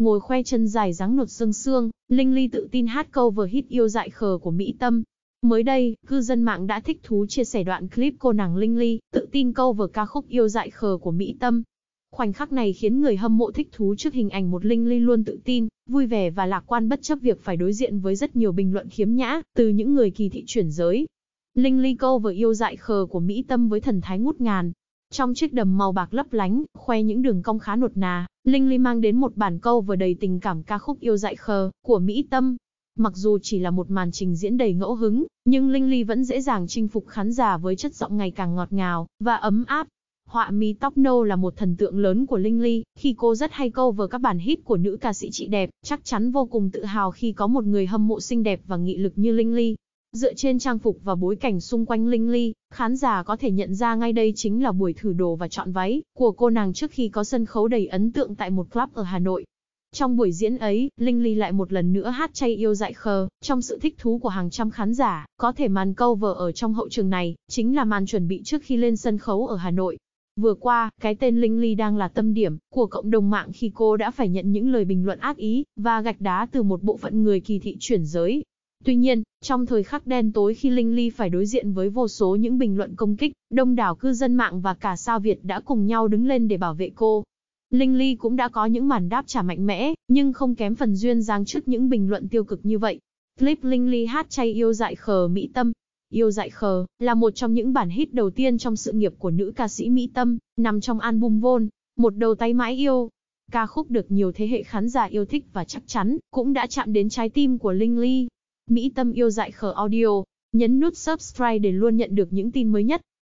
ngồi khoe chân dài dáng nột xương xương, Linh Ly tự tin hát câu vừa hit yêu dại khờ của Mỹ Tâm. Mới đây, cư dân mạng đã thích thú chia sẻ đoạn clip cô nàng Linh Ly tự tin câu vừa ca khúc yêu dại khờ của Mỹ Tâm. Khoảnh khắc này khiến người hâm mộ thích thú trước hình ảnh một Linh Ly luôn tự tin, vui vẻ và lạc quan bất chấp việc phải đối diện với rất nhiều bình luận khiếm nhã từ những người kỳ thị chuyển giới. Linh Ly câu vừa yêu dại khờ của Mỹ Tâm với thần thái ngút ngàn, trong chiếc đầm màu bạc lấp lánh, khoe những đường cong khá nột nà, Linh Ly mang đến một bản câu vừa đầy tình cảm ca khúc yêu dại khờ của Mỹ Tâm. Mặc dù chỉ là một màn trình diễn đầy ngẫu hứng, nhưng Linh Ly vẫn dễ dàng chinh phục khán giả với chất giọng ngày càng ngọt ngào và ấm áp. Họa mi tóc nâu là một thần tượng lớn của Linh Ly, khi cô rất hay câu vừa các bản hit của nữ ca sĩ chị đẹp, chắc chắn vô cùng tự hào khi có một người hâm mộ xinh đẹp và nghị lực như Linh Ly. Dựa trên trang phục và bối cảnh xung quanh Linh Ly, khán giả có thể nhận ra ngay đây chính là buổi thử đồ và chọn váy của cô nàng trước khi có sân khấu đầy ấn tượng tại một club ở Hà Nội. Trong buổi diễn ấy, Linh Ly lại một lần nữa hát chay yêu dại khờ, trong sự thích thú của hàng trăm khán giả, có thể màn câu vở ở trong hậu trường này, chính là màn chuẩn bị trước khi lên sân khấu ở Hà Nội. Vừa qua, cái tên Linh Ly đang là tâm điểm của cộng đồng mạng khi cô đã phải nhận những lời bình luận ác ý và gạch đá từ một bộ phận người kỳ thị chuyển giới, Tuy nhiên, trong thời khắc đen tối khi Linh Ly phải đối diện với vô số những bình luận công kích, đông đảo cư dân mạng và cả sao Việt đã cùng nhau đứng lên để bảo vệ cô. Linh Ly cũng đã có những màn đáp trả mạnh mẽ, nhưng không kém phần duyên dáng trước những bình luận tiêu cực như vậy. Clip Linh Ly hát chay yêu dại khờ Mỹ Tâm. Yêu dại khờ là một trong những bản hit đầu tiên trong sự nghiệp của nữ ca sĩ Mỹ Tâm, nằm trong album Vôn, một đầu tay mãi yêu. Ca khúc được nhiều thế hệ khán giả yêu thích và chắc chắn cũng đã chạm đến trái tim của Linh Ly. Mỹ tâm yêu dại khờ audio, nhấn nút subscribe để luôn nhận được những tin mới nhất.